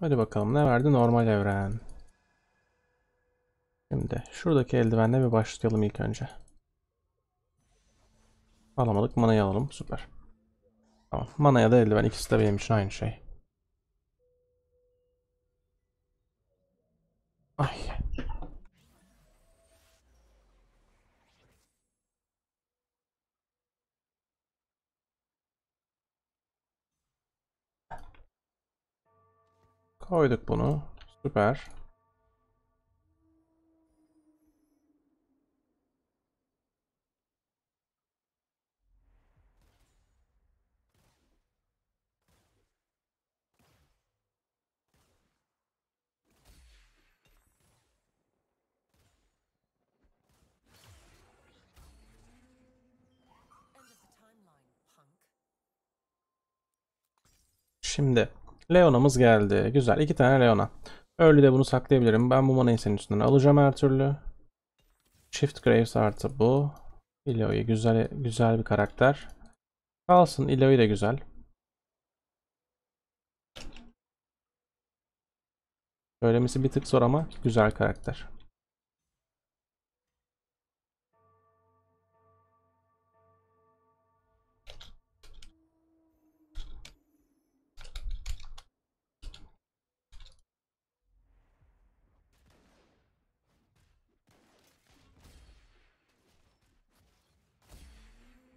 Hadi bakalım ne verdi normal evren. Şimdi şuradaki eldivenle bir başlayalım ilk önce. Alamadık manayı alalım süper. Tamam manaya da eldiven ikisi de benim için aynı şey. Koyduk bunu. Süper. Şimdi Leona'mız geldi. Güzel. iki tane Leona. Öyle de bunu saklayabilirim. Ben bu manayı senin üstünden alacağım her türlü. Shift Graves artı bu. Ilo'yu güzel güzel bir karakter. Kalsın Ilo'yu de güzel. Söylemesi bir tık zor ama güzel karakter.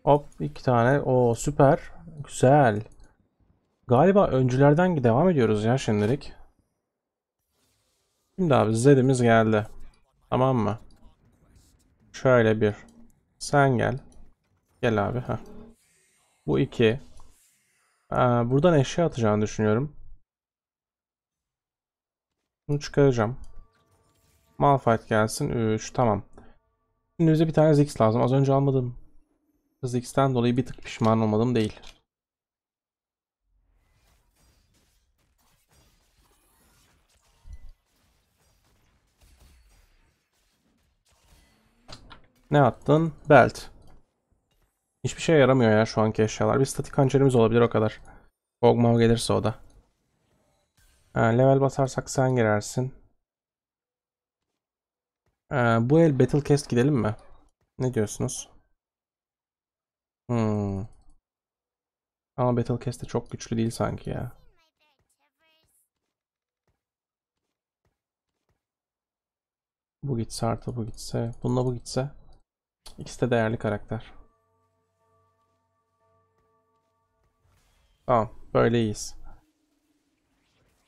Hop iki tane. O süper. Güzel. Galiba öncülerden devam ediyoruz ya şimdilik. Şimdi abi Zed'imiz geldi. Tamam mı? Şöyle bir. Sen gel. Gel abi. Heh. Bu iki. Ee, buradan eşya atacağını düşünüyorum. Bunu çıkaracağım. Malphite gelsin. 3. Tamam. Şimdi bize bir tane Ziggs lazım. Az önce almadım. X'ten dolayı bir tık pişman olmadım değil. Ne attın? Belt. Hiçbir şey yaramıyor ya şu anki eşyalar. Bir statik hançerimiz olabilir o kadar. Gogmav gelirse o da. Ha, level basarsak sen girersin. Ee, bu el Battlecast gidelim mi? Ne diyorsunuz? Hmm. Ama Battlecast de çok güçlü değil sanki ya. Bu gitse artı bu gitse. Bununla bu gitse. İkisi de değerli karakter. Tamam. Böyle iyiyiz.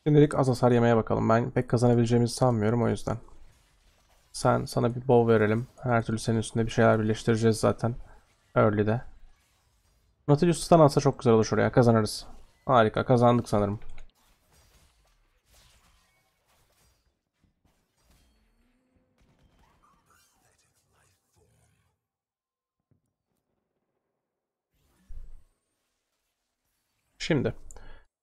Şimdilik az hasar yemeye bakalım. Ben pek kazanabileceğimizi sanmıyorum o yüzden. Sen sana bir bow verelim. Her türlü senin üstünde bir şeyler birleştireceğiz zaten. Early'de. Nautilus'tan alsa çok güzel olur şuraya. Kazanırız. Harika. Kazandık sanırım. Şimdi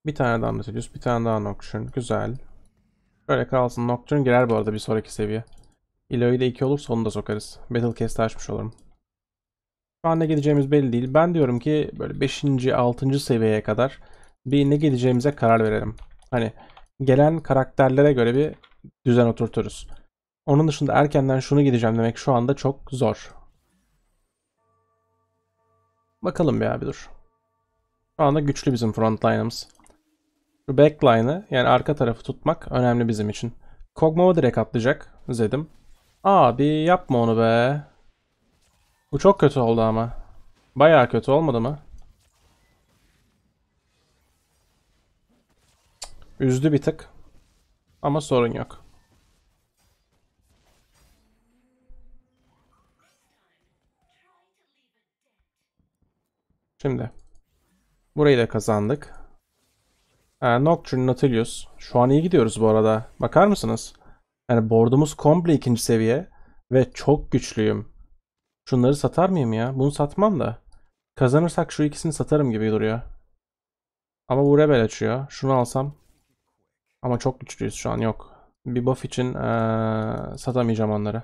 bir tane daha Nautilus, bir tane daha Nocturne. Güzel. Böyle kalsın. Nocturne girer bu arada bir sonraki seviye. Eloy'da 2 olursa onu da sokarız. Battlecast'ı açmış olurum. Şu an ne gideceğimiz belli değil. Ben diyorum ki böyle 5. 6. seviyeye kadar bir ne gideceğimize karar verelim. Hani gelen karakterlere göre bir düzen oturturuz. Onun dışında erkenden şunu gideceğim demek şu anda çok zor. Bakalım bir abi dur. Şu anda güçlü bizim frontline'ımız. Şu backline'ı yani arka tarafı tutmak önemli bizim için. Kog'Maw direkt atlayacak Zed'im. Abi yapma onu be. Bu çok kötü oldu ama. Baya kötü olmadı mı? Üzdü bir tık. Ama sorun yok. Şimdi. Burayı da kazandık. Ee, Nocturne Nautilus. Şu an iyi gidiyoruz bu arada. Bakar mısınız? Yani board'umuz komple ikinci seviye. Ve çok güçlüyüm. Şunları satar mıyım ya? Bunu satmam da. Kazanırsak şu ikisini satarım gibi duruyor. Ama bu rebel açıyor. Şunu alsam. Ama çok güçlüyüz şu an yok. Bir buff için ee, satamayacağım onları.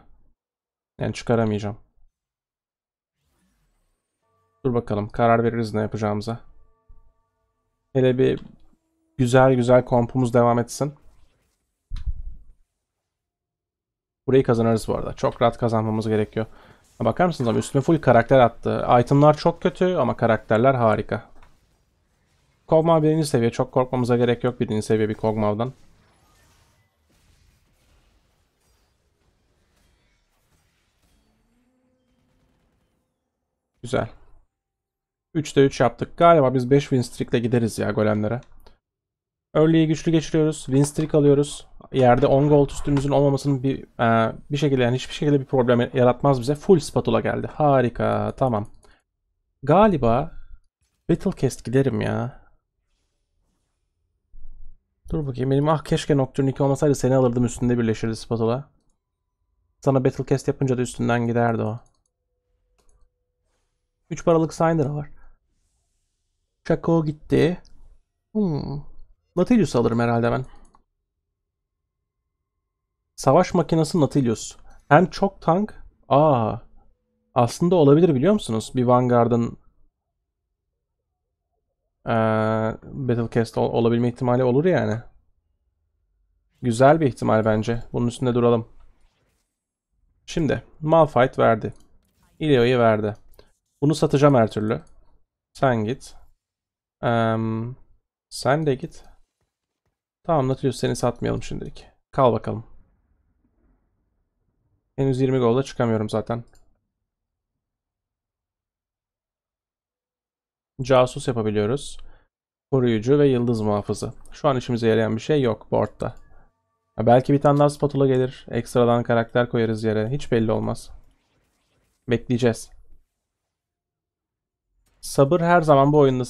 Yani çıkaramayacağım. Dur bakalım karar veririz ne yapacağımıza. Hele bir güzel güzel kompumuz devam etsin. Burayı kazanırız bu arada. Çok rahat kazanmamız gerekiyor. Bakar mısınız ama üstüme full karakter attı. Itemlar çok kötü ama karakterler harika. Kog'Maw birinci seviye. Çok korkmamıza gerek yok birinci seviye bir Kog'Maw'dan. Güzel. 3'te 3 yaptık. Galiba biz 5 win streak'le gideriz ya golemlere. Early'yi güçlü geçiriyoruz. Win streak alıyoruz. Yerde 10 gold üstümüzün olmamasının bir e, bir şekilde yani hiçbir şekilde bir problem yaratmaz bize. Full spatula geldi. Harika. Tamam. Galiba Battlecast giderim ya. Dur bakayım benim ah keşke Nocturne 2 olmasaydı seni alırdım üstünde birleşirdi spatula. Sana Battlecast yapınca da üstünden giderdi o. 3 paralık Syndra var. Şako gitti. Hmm. Natilius alırım herhalde ben. Savaş makinesi Natilius. Hem çok tank. Aa. Aslında olabilir biliyor musunuz? Bir Vanguard'ın ee, Battlecast ol olabilme ihtimali olur yani. Güzel bir ihtimal bence. Bunun üstünde duralım. Şimdi Malphite verdi. Ilio'yu verdi. Bunu satacağım her türlü. Sen git. Um, sen de git. Tamam Nautilus seni satmayalım şimdilik. Kal bakalım. Henüz 20 golda çıkamıyorum zaten. Casus yapabiliyoruz. Koruyucu ve yıldız muhafızı. Şu an işimize yarayan bir şey yok boardta. belki bir tane daha spatula gelir. Ekstradan karakter koyarız yere. Hiç belli olmaz. Bekleyeceğiz. Sabır her zaman bu oyunu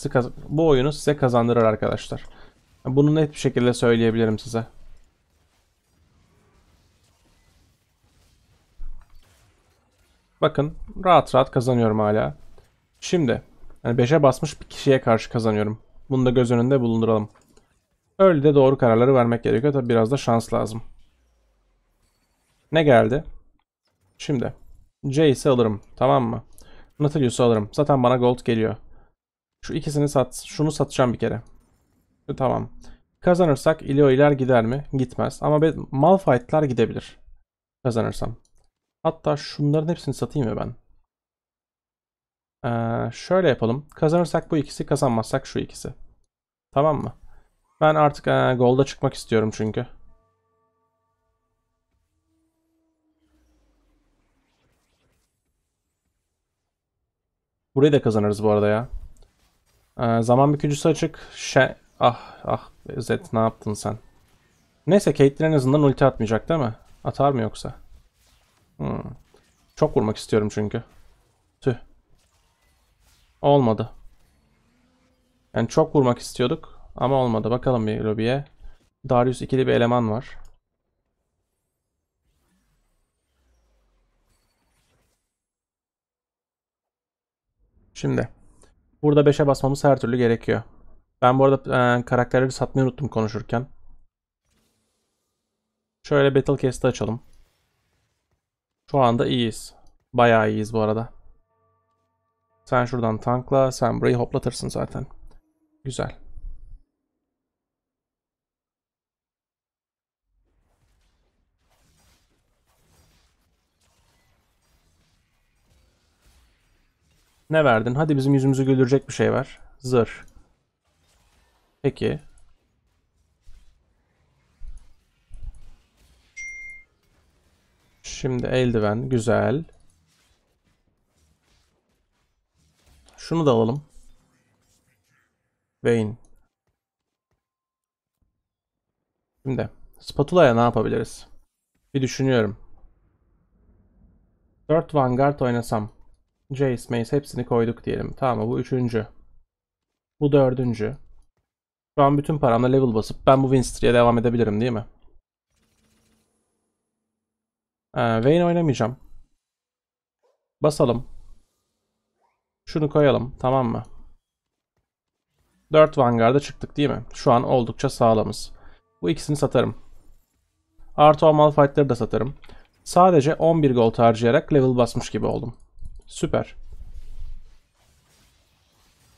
bu oyunu size kazandırır arkadaşlar. Bunu net bir şekilde söyleyebilirim size. Bakın rahat rahat kazanıyorum hala. Şimdi yani 5'e basmış bir kişiye karşı kazanıyorum. Bunu da göz önünde bulunduralım. Öyle de doğru kararları vermek gerekiyor. Tabi biraz da şans lazım. Ne geldi? Şimdi. Jace'i alırım. Tamam mı? Nautilus'u alırım. Zaten bana gold geliyor. Şu ikisini sat. Şunu satacağım bir kere. E, tamam. Kazanırsak Ilio'lar gider mi? Gitmez. Ama ben, Malphite'lar gidebilir. Kazanırsam. Hatta şunların hepsini satayım mı ben? Ee, şöyle yapalım. Kazanırsak bu ikisi, kazanmazsak şu ikisi. Tamam mı? Ben artık e, golda çıkmak istiyorum çünkü. Burayı da kazanırız bu arada ya. Ee, zaman bükücüsü açık. Şe Ah ah Zed ne yaptın sen? Neyse Caitlyn en azından ulti atmayacak değil mi? Atar mı yoksa? Hmm. Çok vurmak istiyorum çünkü. Tüh. Olmadı. Yani çok vurmak istiyorduk ama olmadı. Bakalım bir lobiye. Darius ikili bir eleman var. Şimdi. Burada 5'e basmamız her türlü gerekiyor. Ben bu arada e, karakterleri satmayı unuttum konuşurken. Şöyle Battle Battlecast'ı açalım. Şu anda iyiyiz. Bayağı iyiyiz bu arada. Sen şuradan tankla, sen burayı hoplatırsın zaten. Güzel. Ne verdin? Hadi bizim yüzümüzü güldürecek bir şey ver. Zırh. Peki. Şimdi eldiven güzel. Şunu da alalım. Vein. Şimdi spatula'ya ne yapabiliriz? Bir düşünüyorum. 4 Vanguard oynasam. Jace, Mace hepsini koyduk diyelim. Tamam Bu üçüncü. Bu dördüncü. Şu an bütün paramla level basıp ben bu Winstree'ye devam edebilirim değil mi? Ee, Vayne oynamayacağım. Basalım. Şunu koyalım tamam mı? 4 Vanguard'a çıktık değil mi? Şu an oldukça sağlamız. Bu ikisini satarım. Artı o Malphite'leri de satarım. Sadece 11 gold harcayarak level basmış gibi oldum. Süper.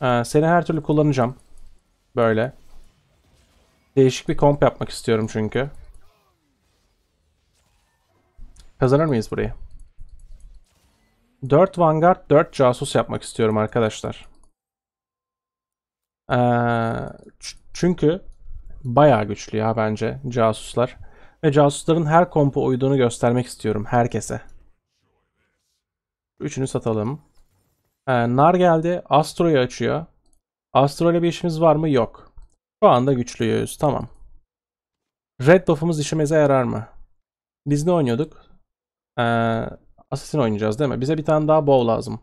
Ee, seni her türlü kullanacağım. Böyle. Değişik bir komp yapmak istiyorum çünkü. Kazanır mıyız burayı? 4 Vanguard, 4 casus yapmak istiyorum arkadaşlar. Ee, çünkü bayağı güçlü ya bence casuslar. Ve casusların her kompa uyduğunu göstermek istiyorum herkese. Üçünü satalım. Ee, Nar geldi. Astro'yu açıyor. Astro ile bir işimiz var mı? Yok. Şu anda güçlüyüz. Tamam. Red buff'ımız işimize yarar mı? Biz ne oynuyorduk? Ee, Assassin oynayacağız değil mi? Bize bir tane daha bow lazım.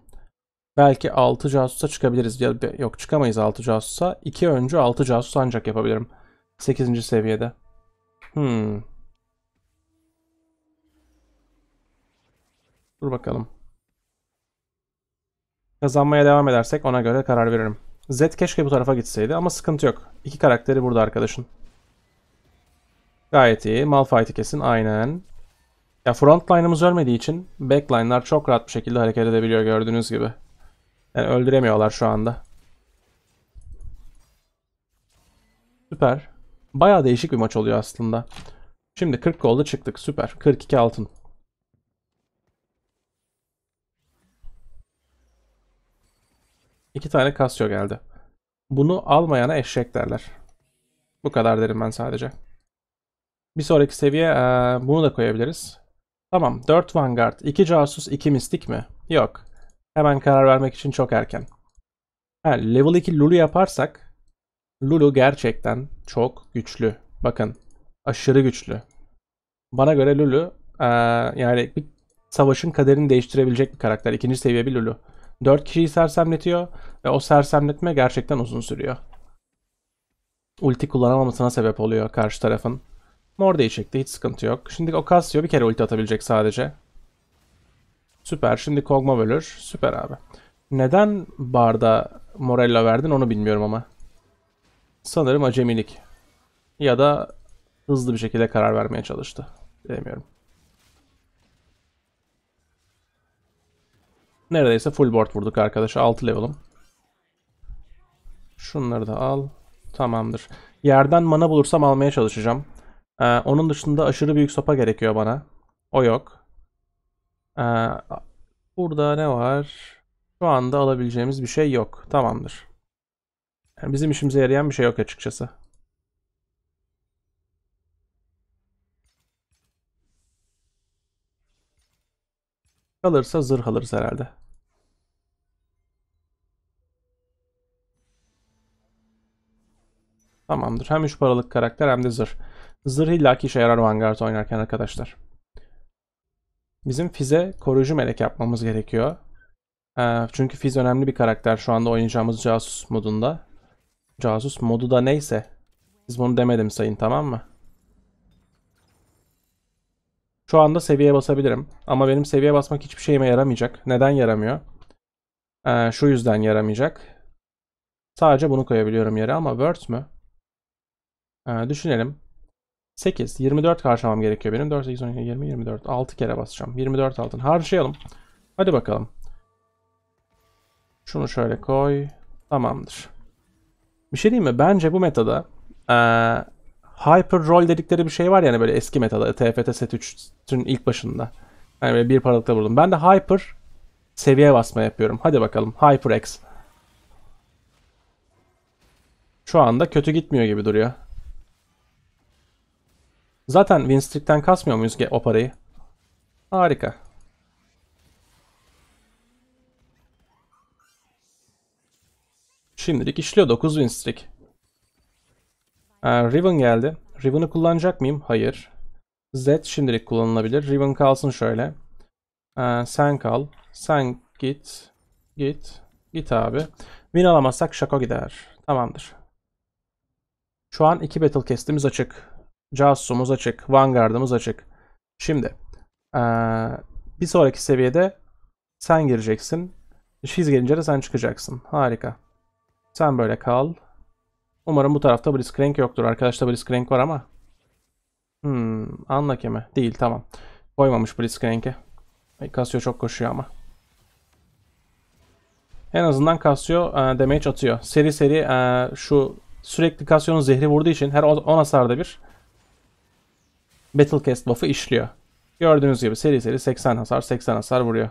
Belki 6 casusa çıkabiliriz. Yok çıkamayız 6 casusa. 2 önce 6 casus ancak yapabilirim. 8. seviyede. Hmm. Dur bakalım. Kazanmaya devam edersek ona göre karar veririm. Z keşke bu tarafa gitseydi ama sıkıntı yok. İki karakteri burada arkadaşın. Gayet iyi. Malphite'i kesin aynen. Ya frontline'ımız ölmediği için backline'lar çok rahat bir şekilde hareket edebiliyor gördüğünüz gibi. Yani öldüremiyorlar şu anda. Süper. Baya değişik bir maç oluyor aslında. Şimdi 40 golda çıktık. Süper. 42 altın. İki tane Casio geldi. Bunu almayana eşek derler. Bu kadar derim ben sadece. Bir sonraki seviye bunu da koyabiliriz. Tamam 4 Vanguard, 2 Casus, 2 Mistik mi? Yok. Hemen karar vermek için çok erken. Ha, level 2 Lulu yaparsak Lulu gerçekten çok güçlü. Bakın aşırı güçlü. Bana göre Lulu yani bir savaşın kaderini değiştirebilecek bir karakter. İkinci seviye bir Lulu. 4 kişiyi sersemletiyor ve o sersemletme gerçekten uzun sürüyor. Ulti kullanamamasına sebep oluyor karşı tarafın. Mor değişikti hiç sıkıntı yok. Şimdi Ocasio bir kere ulti atabilecek sadece. Süper şimdi kogma ölür. Süper abi. Neden barda Morella verdin onu bilmiyorum ama. Sanırım acemilik. Ya da hızlı bir şekilde karar vermeye çalıştı. Bilemiyorum. Neredeyse full board vurduk arkadaş. 6 level'ım. Şunları da al. Tamamdır. Yerden mana bulursam almaya çalışacağım. Ee, onun dışında aşırı büyük sopa gerekiyor bana. O yok. Ee, burada ne var? Şu anda alabileceğimiz bir şey yok. Tamamdır. Yani bizim işimize yarayan bir şey yok açıkçası. Kalırsa zırh alırız herhalde. Tamamdır. Hem 3 paralık karakter hem de zırh. Zırh illaki işe yarar Vanguard oynarken arkadaşlar. Bizim Fize koruyucu melek yapmamız gerekiyor. Ee, çünkü Fizz önemli bir karakter şu anda oynayacağımız casus modunda. Casus modu da neyse. Biz bunu demedim sayın tamam mı? Şu anda seviye basabilirim. Ama benim seviye basmak hiçbir şeyime yaramayacak. Neden yaramıyor? Ee, şu yüzden yaramayacak. Sadece bunu koyabiliyorum yere ama words mü? Ee, düşünelim. 8. 24 harcamam gerekiyor benim. 4, 8, 12, 20, 24. 6 kere basacağım. 24 altın. Harcayalım. Hadi bakalım. Şunu şöyle koy. Tamamdır. Bir şey diyeyim mi? Bence bu metoda. ee, Hyper roll dedikleri bir şey var yani böyle eski metalda TFT set 3'ün ilk başında. Yani böyle bir paralıkta buldum. Ben de Hyper seviye basma yapıyorum. Hadi bakalım Hyper X. Şu anda kötü gitmiyor gibi duruyor. Zaten Winstreak'ten kasmıyor muyuz o parayı? Harika. Şimdilik işliyor 9 Winstreak. Ee, Riven geldi. Riven'ı kullanacak mıyım? Hayır. Z şimdilik kullanılabilir. Riven kalsın şöyle. Ee, sen kal. Sen git. Git. Git abi. Win alamazsak Şako gider. Tamamdır. Şu an iki battle kestimiz açık. Casusumuz açık. Vanguard'ımız açık. Şimdi ee, bir sonraki seviyede sen gireceksin. Şiz gelince de sen çıkacaksın. Harika. Sen böyle kal. Umarım bu tarafta Blitzcrank yoktur. Arkadaşta Blitzcrank var ama. Hmm, anla keme. Değil tamam. Koymamış Blitzcrank'e. Casio çok koşuyor ama. En azından Casio e, damage atıyor. Seri seri e, şu sürekli Casio'nun zehri vurduğu için her 10 hasarda bir Battlecast buff'ı işliyor. Gördüğünüz gibi seri seri 80 hasar 80 hasar vuruyor.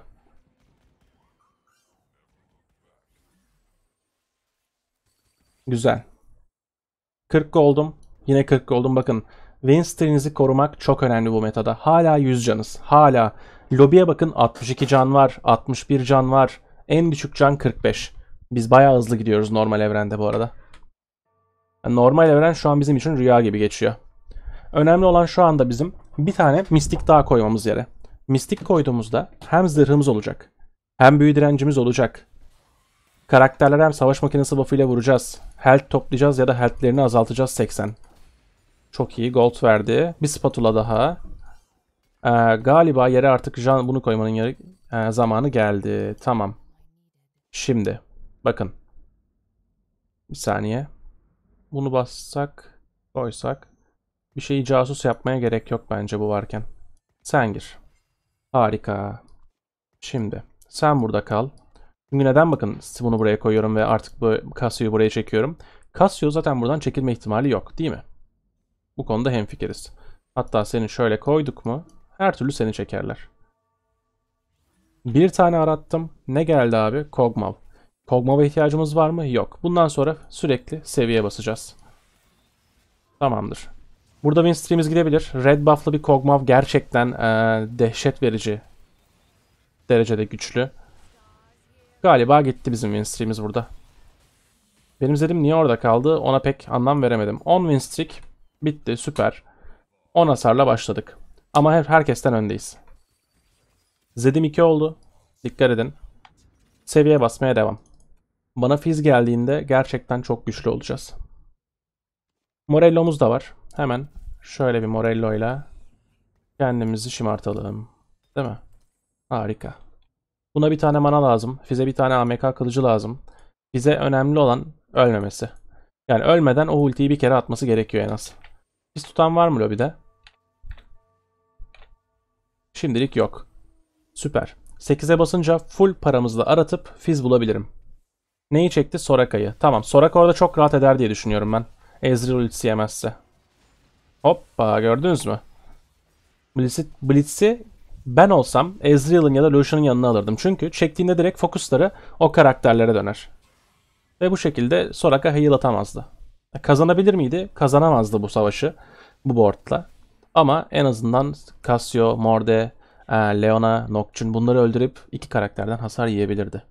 Güzel. 40 oldum, Yine 40 oldum. Bakın Wayne stilinizi korumak çok önemli bu metada. Hala 100 canız. Hala. Lobiye bakın 62 can var. 61 can var. En düşük can 45. Biz bayağı hızlı gidiyoruz normal evrende bu arada. normal evren şu an bizim için rüya gibi geçiyor. Önemli olan şu anda bizim bir tane mistik daha koymamız yere. Mistik koyduğumuzda hem zırhımız olacak. Hem büyü direncimiz olacak. Karakterler hem savaş makinesi buff'ıyla vuracağız. Health toplayacağız ya da healthlerini azaltacağız 80. Çok iyi. Gold verdi. Bir spatula daha. Ee, galiba yere artık Jean bunu koymanın yeri, e, zamanı geldi. Tamam. Şimdi. Bakın. Bir saniye. Bunu bassak, koysak. Bir şeyi casus yapmaya gerek yok bence bu varken. Sen gir. Harika. Şimdi. Sen burada kal. Çünkü neden bakın bunu buraya koyuyorum ve artık bu Casio'yu buraya çekiyorum. Casio zaten buradan çekilme ihtimali yok değil mi? Bu konuda hemfikiriz. Hatta seni şöyle koyduk mu her türlü seni çekerler. Bir tane arattım. Ne geldi abi? Kog'Maw. Kog'Maw'a ihtiyacımız var mı? Yok. Bundan sonra sürekli seviye basacağız. Tamamdır. Burada Winstream'iz gidebilir. Red buff'lı bir Kog'Maw gerçekten ee, dehşet verici derecede güçlü. Galiba gitti bizim win streak'imiz burada. Benim zedim niye orada kaldı ona pek anlam veremedim. 10 win streak bitti süper. 10 hasarla başladık. Ama her herkesten öndeyiz. Zedim 2 oldu. Dikkat edin. Seviye basmaya devam. Bana fiz geldiğinde gerçekten çok güçlü olacağız. Morello'muz da var. Hemen şöyle bir Morello ile kendimizi şımartalım. Değil mi? Harika. Buna bir tane mana lazım. Fize bir tane AMK kılıcı lazım. Fize önemli olan ölmemesi. Yani ölmeden o ultiyi bir kere atması gerekiyor en az. Biz tutan var mı lobide? Şimdilik yok. Süper. 8'e basınca full paramızla aratıp fiz bulabilirim. Neyi çekti? Soraka'yı. Tamam Soraka orada çok rahat eder diye düşünüyorum ben. Ezreal ultisi yemezse. Hoppa gördünüz mü? Blitz'i, Blitz'i ben olsam Ezreal'ın ya da Lucian'ın yanına alırdım. Çünkü çektiğinde direkt fokusları o karakterlere döner. Ve bu şekilde Soraka heal atamazdı. Kazanabilir miydi? Kazanamazdı bu savaşı bu boardla. Ama en azından Cassio, Morde, e, Leona, Nocturne bunları öldürüp iki karakterden hasar yiyebilirdi.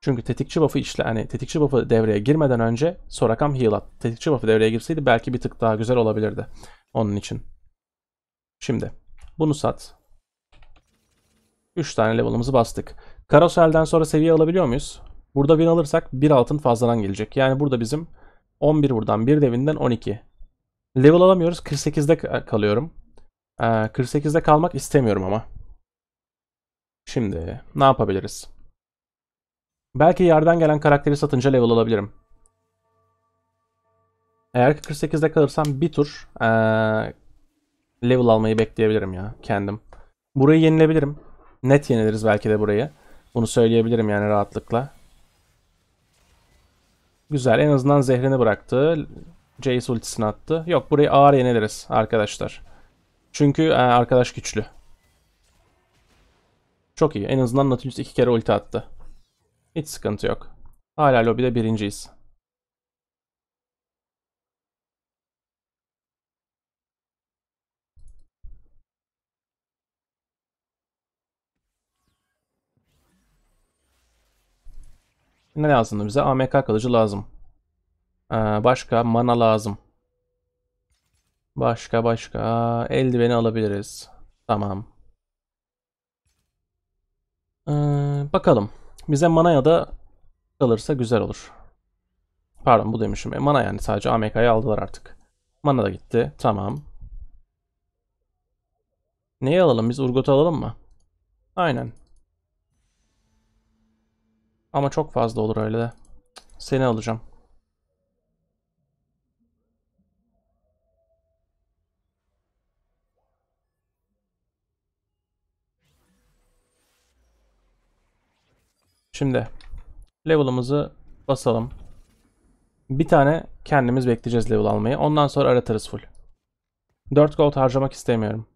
Çünkü tetikçi buff'ı işle hani tetikçi buff'ı devreye girmeden önce Sorakam heal at. Tetikçi buff'ı devreye girseydi belki bir tık daha güzel olabilirdi onun için. Şimdi bunu sat. 3 tane level'ımızı bastık. Karoselden sonra seviye alabiliyor muyuz? Burada win alırsak 1 altın fazladan gelecek. Yani burada bizim 11 buradan 1 devinden 12. Level alamıyoruz. 48'de kalıyorum. Ee, 48'de kalmak istemiyorum ama. Şimdi ne yapabiliriz? Belki yerden gelen karakteri satınca level alabilirim. Eğer ki 48'de kalırsam bir tur ee, level almayı bekleyebilirim ya kendim. Burayı yenilebilirim. Net yeniliriz belki de burayı. Bunu söyleyebilirim yani rahatlıkla. Güzel. En azından zehrini bıraktı. Jace ultisini attı. Yok burayı ağır yeniliriz arkadaşlar. Çünkü e, arkadaş güçlü. Çok iyi. En azından Nautilus iki kere ulti attı. Hiç sıkıntı yok. Hala lobide birinciyiz. Ne lazımdı bize? AMK kalıcı lazım. Ee, başka mana lazım. Başka başka. Eldiveni alabiliriz. Tamam. Ee, bakalım. Bize mana ya da kalırsa güzel olur. Pardon bu demişim. E, mana yani sadece AMK'yı aldılar artık. Mana da gitti. Tamam. Neyi alalım? Biz Urgot'u alalım mı? Aynen. Ama çok fazla olur öyle de. Seni alacağım. Şimdi level'ımızı basalım. Bir tane kendimiz bekleyeceğiz level almayı. Ondan sonra aratırız full. 4 gold harcamak istemiyorum.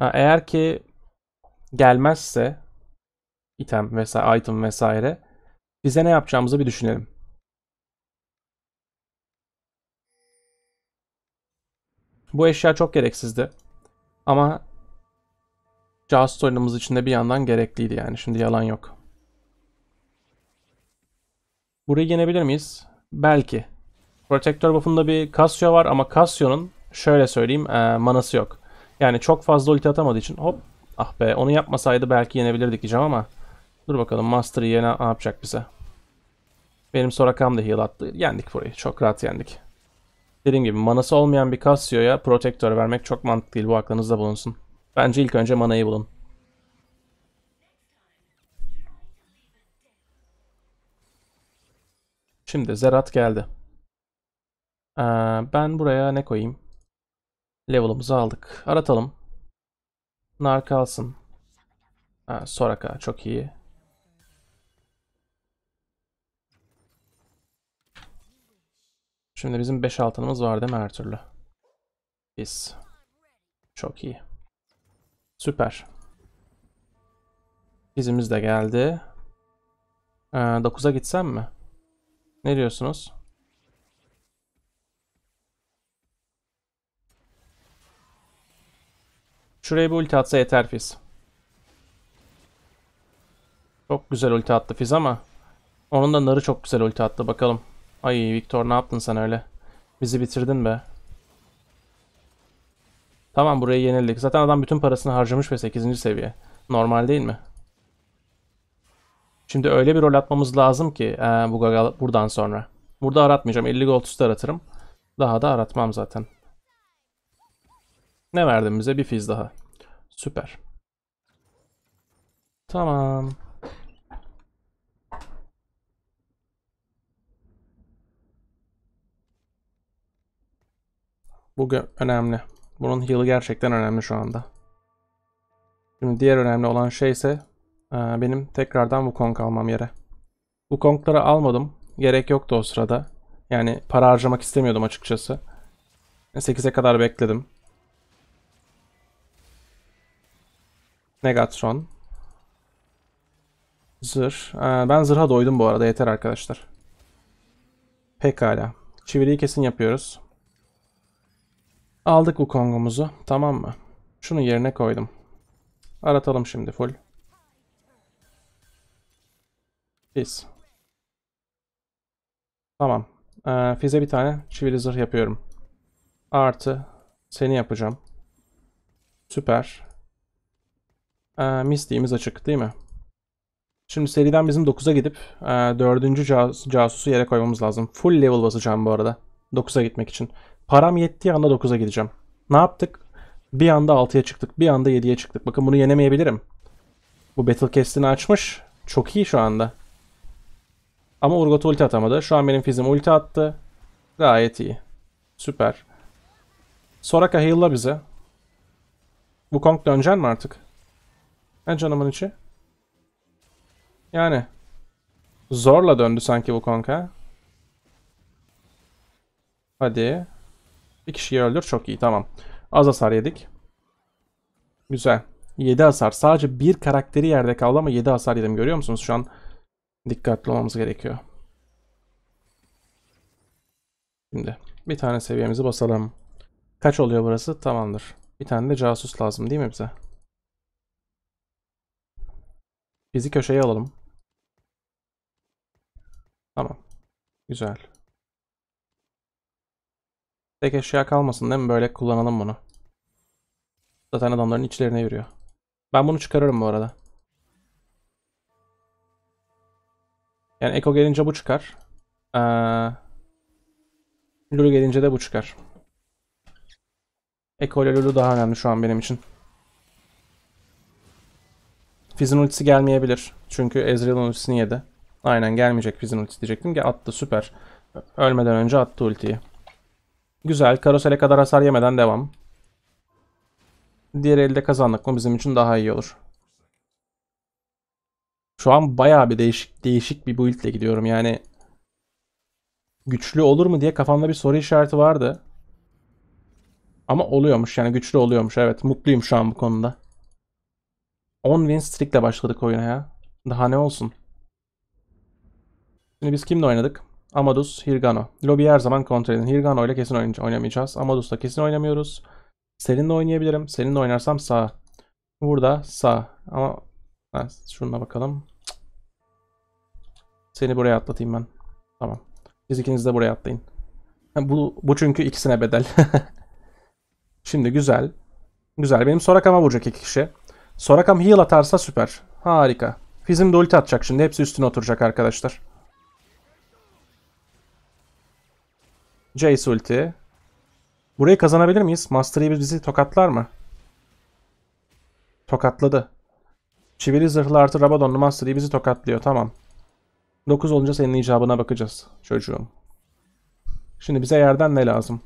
eğer ki gelmezse item vesaire, item vesaire. Bize ne yapacağımızı bir düşünelim. Bu eşya çok gereksizdi. Ama casus oyunumuz için de bir yandan gerekliydi yani. Şimdi yalan yok. Burayı yenebilir miyiz? Belki. Protector buff'unda bir Casio var ama Casio'nun şöyle söyleyeyim e, manası yok. Yani çok fazla ulti atamadığı için hop ah be onu yapmasaydı belki yenebilirdik diyeceğim ama Dur bakalım Master yine ne yapacak bize. Benim Sorakam da heal attı. Yendik burayı. Çok rahat yendik. Dediğim gibi manası olmayan bir Cassio'ya protektör vermek çok mantıklı değil. Bu aklınızda bulunsun. Bence ilk önce manayı bulun. Şimdi Zerat geldi. Ee, ben buraya ne koyayım? Level'ımızı aldık. Aratalım. Nar kalsın. Ha, Soraka çok iyi. Şimdi bizim 5 altınımız var değil mi her türlü? Biz. Çok iyi. Süper. Bizimiz de geldi. Ee, 9'a gitsem mi? Ne diyorsunuz? Şuraya bir ulti atsa yeter Fizz. Çok güzel ulti attı Fizz ama onun da narı çok güzel ulti attı bakalım. Ay Victor ne yaptın sen öyle? Bizi bitirdin be. Tamam burayı yenildik. Zaten adam bütün parasını harcamış ve 8. seviye. Normal değil mi? Şimdi öyle bir rol atmamız lazım ki ee, bu gagal buradan sonra. Burada aratmayacağım. 50 gold üstü aratırım. Daha da aratmam zaten. Ne verdin bize? Bir fiz daha. Süper. Tamam. Bu önemli. Bunun heal'ı gerçekten önemli şu anda. Şimdi diğer önemli olan şey ise e, benim tekrardan Wukong almam yere. Wukong'ları almadım. Gerek yoktu o sırada. Yani para harcamak istemiyordum açıkçası. 8'e kadar bekledim. Negatron. Zırh. E, ben zırha doydum bu arada yeter arkadaşlar. Pekala. Çiviliği kesin yapıyoruz. Aldık bu kongumuzu. Tamam mı? Şunu yerine koydum. Aratalım şimdi full. Biz. Tamam. Ee, Fize bir tane çivili zırh yapıyorum. Artı seni yapacağım. Süper. Ee, misliğimiz açık değil mi? Şimdi seriden bizim 9'a gidip e, 4. Cas casusu yere koymamız lazım. Full level basacağım bu arada. 9'a gitmek için. Param yettiği anda 9'a gideceğim. Ne yaptık? Bir anda 6'ya çıktık. Bir anda 7'ye çıktık. Bakın bunu yenemeyebilirim. Bu Battlecast'ini açmış. Çok iyi şu anda. Ama Urgot ulti atamadı. Şu an benim fizim ulti attı. Gayet iyi. Süper. Soraka heal'la bize. Bu Kong dönecek mi artık? Ne canımın içi? Yani. Zorla döndü sanki bu Kong ha. Hadi. Bir kişiyi öldür. Çok iyi tamam. Az hasar yedik. Güzel. 7 hasar. Sadece bir karakteri yerde kaldı ama 7 hasar yedim. Görüyor musunuz? Şu an dikkatli olmamız gerekiyor. Şimdi bir tane seviyemizi basalım. Kaç oluyor burası? Tamamdır. Bir tane de casus lazım değil mi bize? Bizi köşeye alalım. Tamam. Güzel. Tek eşya kalmasın değil mi? Böyle kullanalım bunu. Zaten adamların içlerine yürüyor. Ben bunu çıkarırım bu arada. Yani Eko gelince bu çıkar. Ee, Lulu gelince de bu çıkar. Eko ile Lulu daha önemli şu an benim için. Fizz'in ultisi gelmeyebilir. Çünkü Ezreal'ın ultisini yedi. Aynen gelmeyecek Fizz'in ultisi diyecektim ki attı süper. Ölmeden önce attı ultiyi. Güzel. Karosele kadar hasar yemeden devam. Diğer elde kazandık mı bizim için daha iyi olur. Şu an bayağı bir değişik değişik bir build ile gidiyorum. Yani güçlü olur mu diye kafamda bir soru işareti vardı. Ama oluyormuş yani güçlü oluyormuş. Evet mutluyum şu an bu konuda. 10 win streak ile başladık oyuna ya. Daha ne olsun. Şimdi biz kimle oynadık? Amadus, Hirgano. Lobi her zaman kontrol edin. Hirgano ile kesin oyn oynamayacağız. Amadus'la kesin oynamıyoruz. Seninle oynayabilirim. Seninle oynarsam sağ. Burada sağ. Ama ha, şununla bakalım. Seni buraya atlatayım ben. Tamam. Siz ikiniz de buraya atlayın. Bu, bu çünkü ikisine bedel. Şimdi güzel. Güzel. Benim Sorakam'a vuracak iki kişi. Sorakam heal atarsa süper. Harika. Fizim de ulti atacak şimdi. Hepsi üstüne oturacak arkadaşlar. Jace ulti. Burayı kazanabilir miyiz? Master Yi bizi tokatlar mı? Tokatladı. Çivili zırhlı artı Rabadonlu Master Yi bizi tokatlıyor. Tamam. 9 olunca senin icabına bakacağız çocuğum. Şimdi bize yerden ne lazım?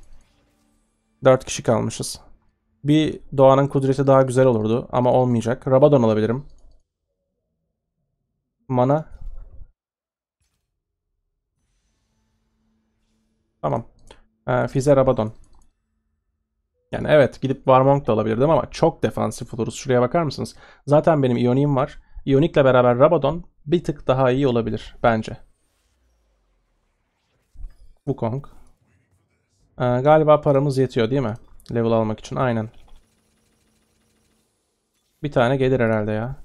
4 kişi kalmışız. Bir Doğan'ın kudreti daha güzel olurdu ama olmayacak. Rabadon alabilirim. Mana. Tamam. Ha, ee, Fizer Abaddon. Yani evet gidip Warmonk da alabilirdim ama çok defansif oluruz. Şuraya bakar mısınız? Zaten benim Ioni'm var. Ionic'le beraber Rabadon bir tık daha iyi olabilir bence. Wukong. Ee, galiba paramız yetiyor değil mi? Level almak için aynen. Bir tane gelir herhalde ya.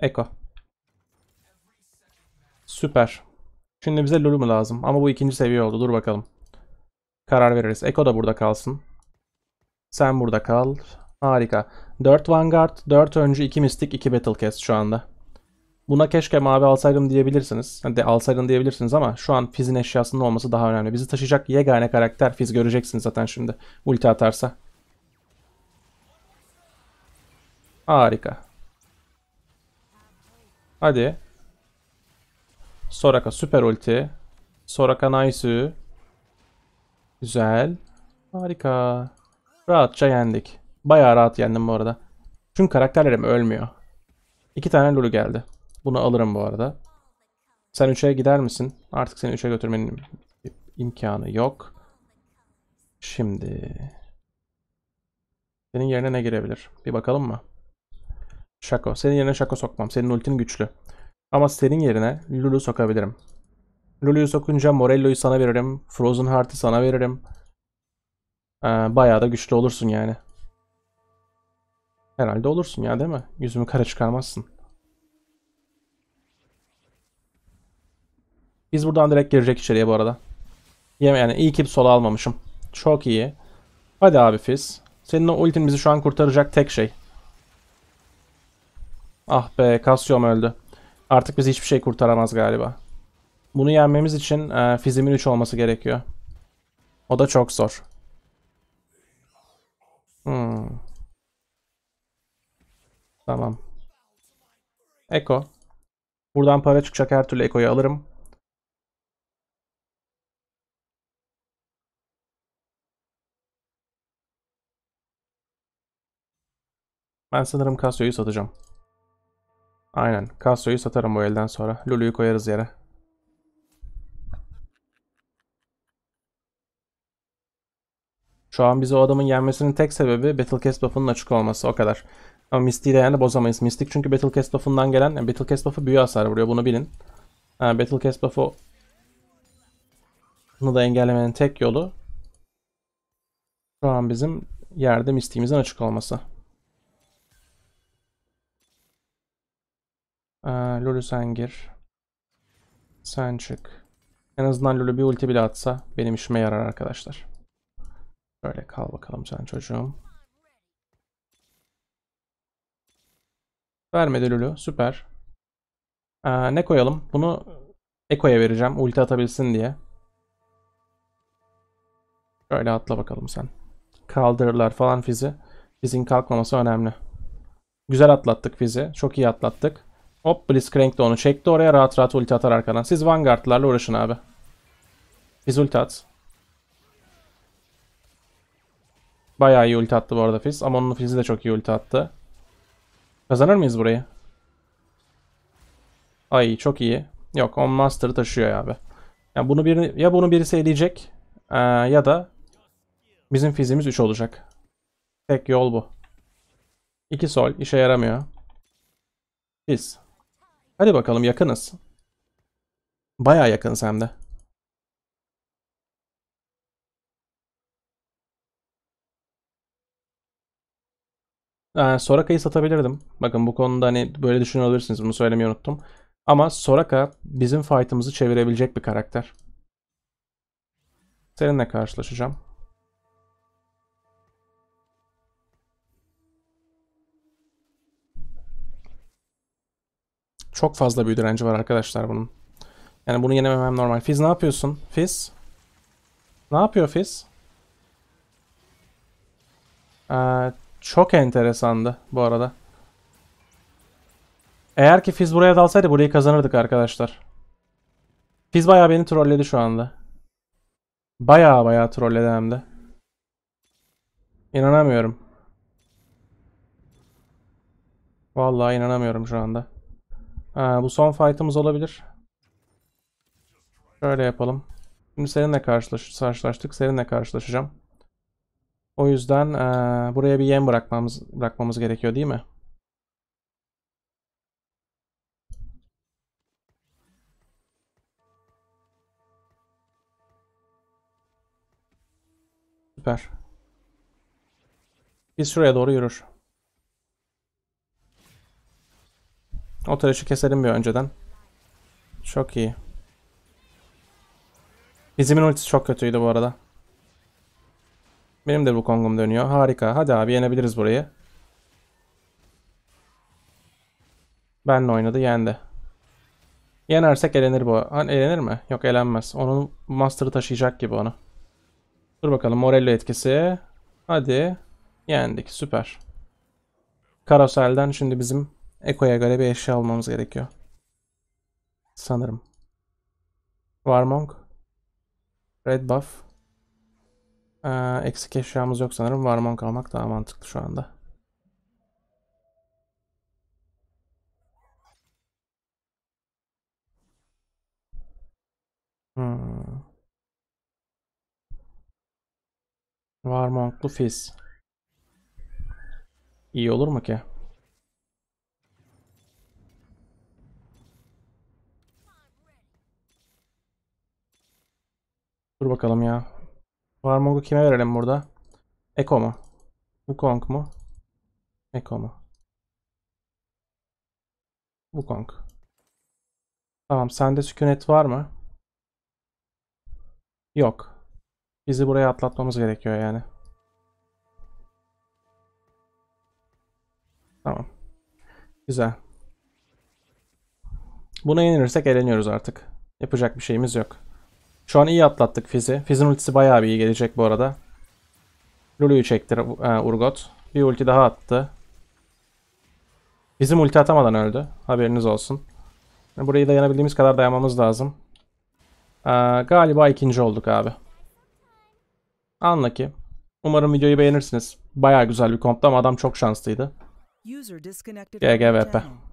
Eko. Süper. Şimdi bize Lulu mu lazım? Ama bu ikinci seviye oldu. Dur bakalım. Karar veririz. Eko da burada kalsın. Sen burada kal. Harika. 4 Vanguard, 4 Öncü, 2 Mystic, 2 Battlecast şu anda. Buna keşke mavi alsaydım diyebilirsiniz. De alsaydım diyebilirsiniz ama şu an Fizz'in eşyasının olması daha önemli. Bizi taşıyacak yegane karakter Fizz göreceksiniz zaten şimdi. Ulti atarsa. Harika. Hadi. Soraka süper ulti. Soraka Naisu. Güzel. Harika. Rahatça yendik. Bayağı rahat yendim bu arada. Çünkü karakterlerim ölmüyor. İki tane Lulu geldi. Bunu alırım bu arada. Sen 3'e gider misin? Artık seni 3'e götürmenin imkanı yok. Şimdi... Senin yerine ne girebilir? Bir bakalım mı? Şako. Senin yerine Şako sokmam. Senin ultin güçlü. Ama senin yerine Lulu sokabilirim. Lulu'yu sokunca Morello'yu sana veririm. Frozen Heart'ı sana veririm. Ee, bayağı da güçlü olursun yani. Herhalde olursun ya değil mi? Yüzümü kara çıkarmazsın. Biz buradan direkt girecek içeriye bu arada. Yani iyi ki sola almamışım. Çok iyi. Hadi abi Fizz. Senin o ultin bizi şu an kurtaracak tek şey. Ah be Cassium öldü. Artık bizi hiçbir şey kurtaramaz galiba. Bunu yenmemiz için e, fizimin 3 olması gerekiyor. O da çok zor. Hmm. Tamam. Eko. Buradan para çıkacak her türlü Eko'yu alırım. Ben sanırım Casio'yu satacağım. Aynen. Castro'yu satarım bu elden sonra. Lulu'yu koyarız yere. Şu an bize o adamın yenmesinin tek sebebi Battlecast buff'unun açık olması. O kadar. Ama Mystic'i de yani bozamayız. Mystic çünkü Battlecast buff'undan gelen... Yani Battlecast buff'ı büyü hasar vuruyor. Bunu bilin. Yani Battlecast buff'u... Bunu da engellemenin tek yolu... Şu an bizim yerde Mystic'imizin açık olması. Ee, Lulu sen gir. Sen çık. En azından Lulu bir ulti bile atsa benim işime yarar arkadaşlar. Böyle kal bakalım sen çocuğum. Vermedi Lulu. Süper. Ee, ne koyalım? Bunu Eko'ya vereceğim. Ulti atabilsin diye. Şöyle atla bakalım sen. Kaldırırlar falan Fizi. Fiz'in kalkmaması önemli. Güzel atlattık Fiz'i. Çok iyi atlattık. Hop Blitzcrank de onu çekti oraya. Rahat rahat ulti atar arkadan. Siz Vanguard'larla uğraşın abi. Fizz ulti at. Bayağı iyi ulti attı bu arada Fizz. Ama onun Fizz'i de çok iyi ulti attı. Kazanır mıyız burayı? Ay çok iyi. Yok on master'ı taşıyor abi. Yani bunu birini, ya bunu birisi eleyecek ee, ya da bizim fizimiz 3 olacak. Tek yol bu. 2 sol işe yaramıyor. Fiz. Hadi bakalım yakınız. Baya yakınız hem de. Ee, Soraka'yı satabilirdim. Bakın bu konuda hani böyle düşünebilirsiniz. Bunu söylemeyi unuttum. Ama Soraka bizim fight'ımızı çevirebilecek bir karakter. Seninle karşılaşacağım. Çok fazla büyü direnci var arkadaşlar bunun. Yani bunu yenememem normal. Fizz ne yapıyorsun? Fizz? Ne yapıyor Fizz? Ee, çok enteresandı bu arada. Eğer ki Fizz buraya dalsaydı burayı kazanırdık arkadaşlar. Fizz bayağı beni trolledi şu anda. Bayağı bayağı trolledi hem de. İnanamıyorum. Vallahi inanamıyorum şu anda. Ha, ee, bu son fight'ımız olabilir. Şöyle yapalım. Şimdi seninle karşılaş karşılaştık. Seninle karşılaşacağım. O yüzden e, buraya bir yem bırakmamız bırakmamız gerekiyor değil mi? Süper. Bir şuraya doğru yürür. O tıraşı keselim bir önceden. Çok iyi. Bizimin ultisi çok kötüydü bu arada. Benim de bu kongum dönüyor. Harika. Hadi abi yenebiliriz burayı. Benle oynadı. Yendi. Yenersek elenir bu. Hani elenir mi? Yok elenmez. Onun master'ı taşıyacak gibi onu. Dur bakalım. Morello etkisi. Hadi. Yendik. Süper. Karoselden şimdi bizim Eko'ya göre bir eşya almamız gerekiyor. Sanırım. Warmong. Red buff. Ee, eksik eşyamız yok sanırım. Warmong almak daha mantıklı şu anda. Hmm. Warmong'lu Fizz. İyi olur mu ki? Dur bakalım ya. Warmong'u kime verelim burada? Eko mu? Wukong mu? Eko mu? Wukong. Tamam sende sükunet var mı? Yok. Bizi buraya atlatmamız gerekiyor yani. Tamam. Güzel. Buna yenirsek eğleniyoruz artık. Yapacak bir şeyimiz yok. Şu an iyi atlattık Fizi. Fizin ultisi bayağı bir iyi gelecek bu arada. Lulu'yu çektir, e, Urgot. Bir ulti daha attı. Bizim ulti atamadan öldü. Haberiniz olsun. Burayı dayanabildiğimiz kadar dayamamız lazım. Ee, galiba ikinci olduk abi. Anla ki. Umarım videoyu beğenirsiniz. Bayağı güzel bir komptu ama adam çok şanslıydı. GGVP.